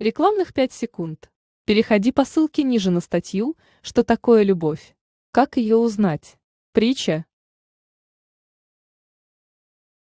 Рекламных 5 секунд. Переходи по ссылке ниже на статью «Что такое любовь?». Как ее узнать? Притча.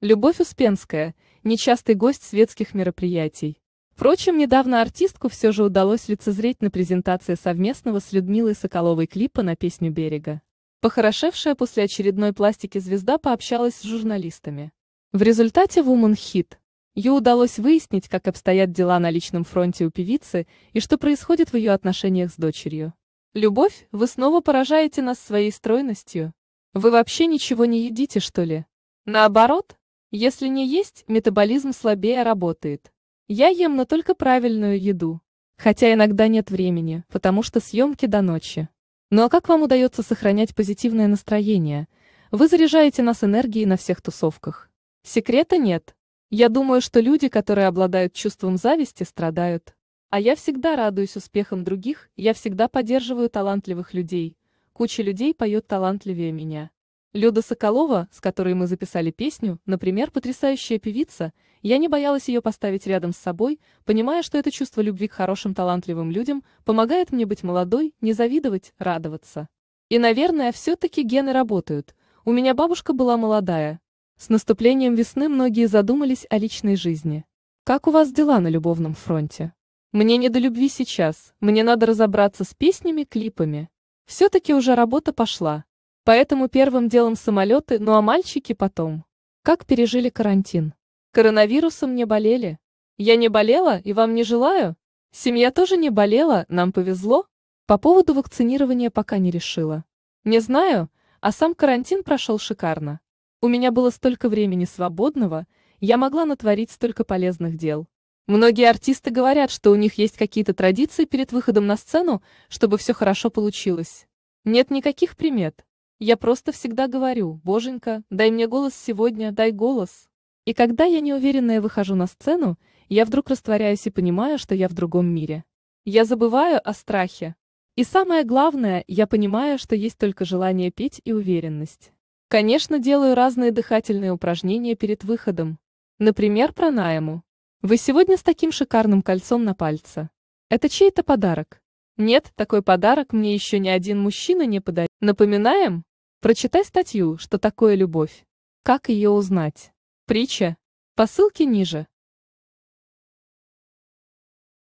Любовь Успенская – нечастый гость светских мероприятий. Впрочем, недавно артистку все же удалось лицезреть на презентации совместного с Людмилой Соколовой клипа на песню «Берега». Похорошевшая после очередной пластики звезда пообщалась с журналистами. В результате «Вумен Хит» Ее удалось выяснить, как обстоят дела на личном фронте у певицы и что происходит в ее отношениях с дочерью. «Любовь, вы снова поражаете нас своей стройностью. Вы вообще ничего не едите, что ли? Наоборот, если не есть, метаболизм слабее работает. Я ем, но только правильную еду. Хотя иногда нет времени, потому что съемки до ночи. Ну а как вам удается сохранять позитивное настроение? Вы заряжаете нас энергией на всех тусовках. Секрета нет. Я думаю, что люди, которые обладают чувством зависти, страдают. А я всегда радуюсь успехам других, я всегда поддерживаю талантливых людей. Куча людей поет талантливее меня. Люда Соколова, с которой мы записали песню, например, потрясающая певица, я не боялась ее поставить рядом с собой, понимая, что это чувство любви к хорошим талантливым людям помогает мне быть молодой, не завидовать, радоваться. И, наверное, все-таки гены работают. У меня бабушка была молодая, с наступлением весны многие задумались о личной жизни. Как у вас дела на любовном фронте? Мне не до любви сейчас, мне надо разобраться с песнями, клипами. Все-таки уже работа пошла. Поэтому первым делом самолеты, ну а мальчики потом. Как пережили карантин? Коронавирусом не болели? Я не болела и вам не желаю. Семья тоже не болела, нам повезло. По поводу вакцинирования пока не решила. Не знаю, а сам карантин прошел шикарно. У меня было столько времени свободного, я могла натворить столько полезных дел. Многие артисты говорят, что у них есть какие-то традиции перед выходом на сцену, чтобы все хорошо получилось. Нет никаких примет. Я просто всегда говорю, боженька, дай мне голос сегодня, дай голос. И когда я неуверенная выхожу на сцену, я вдруг растворяюсь и понимаю, что я в другом мире. Я забываю о страхе. И самое главное, я понимаю, что есть только желание петь и уверенность. Конечно, делаю разные дыхательные упражнения перед выходом. Например, пранайму. Вы сегодня с таким шикарным кольцом на пальце. Это чей-то подарок. Нет, такой подарок мне еще ни один мужчина не подарил. Напоминаем? Прочитай статью «Что такое любовь?». Как ее узнать? Притча. По ссылке ниже.